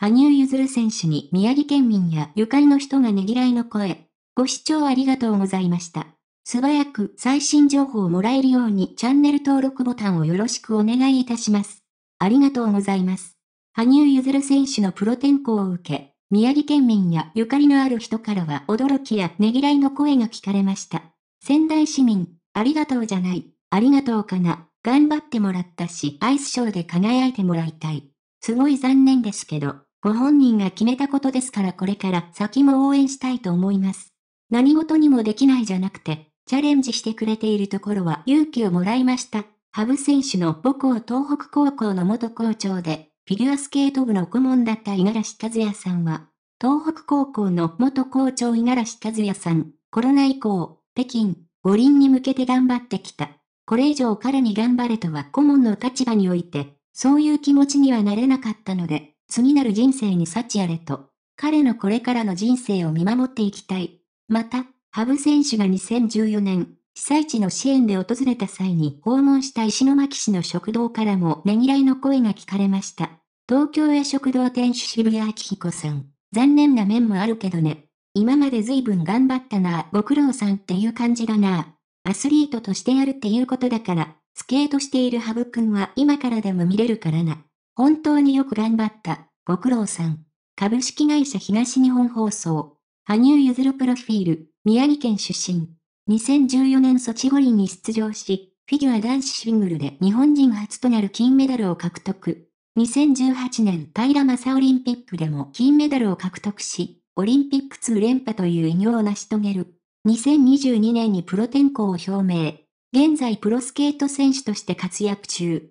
羽生結弦選手に宮城県民やゆかりの人がねぎらいの声。ご視聴ありがとうございました。素早く最新情報をもらえるようにチャンネル登録ボタンをよろしくお願いいたします。ありがとうございます。羽生結弦選手のプロ転向を受け、宮城県民やゆかりのある人からは驚きやねぎらいの声が聞かれました。仙台市民、ありがとうじゃない、ありがとうかな、頑張ってもらったし、アイスショーで輝いてもらいたい。すごい残念ですけど、ご本人が決めたことですからこれから先も応援したいと思います。何事にもできないじゃなくて、チャレンジしてくれているところは勇気をもらいました。羽生選手の母校東北高校の元校長で、フィギュアスケート部の顧問だった五十嵐和也さんは、東北高校の元校長五十嵐和也さん、コロナ以降、北京、五輪に向けて頑張ってきた。これ以上彼に頑張れとは顧問の立場において、そういう気持ちにはなれなかったので、次なる人生に幸あれと、彼のこれからの人生を見守っていきたい。また、羽生選手が2014年、被災地の支援で訪れた際に訪問した石巻市の食堂からもねぎらいの声が聞かれました。東京へ食堂店主渋谷明彦さん。残念な面もあるけどね。今まで随分頑張ったなご苦労さんっていう感じだなアスリートとしてやるっていうことだから、スケートしている羽生くんは今からでも見れるからな。本当によく頑張った。ご苦労さん。株式会社東日本放送。羽生結弦プロフィール。宮城県出身。2014年ソチ五輪に出場し、フィギュア男子シングルで日本人初となる金メダルを獲得。2018年平正オリンピックでも金メダルを獲得し、オリンピック2連覇という偉業を成し遂げる。2022年にプロ転向を表明。現在プロスケート選手として活躍中。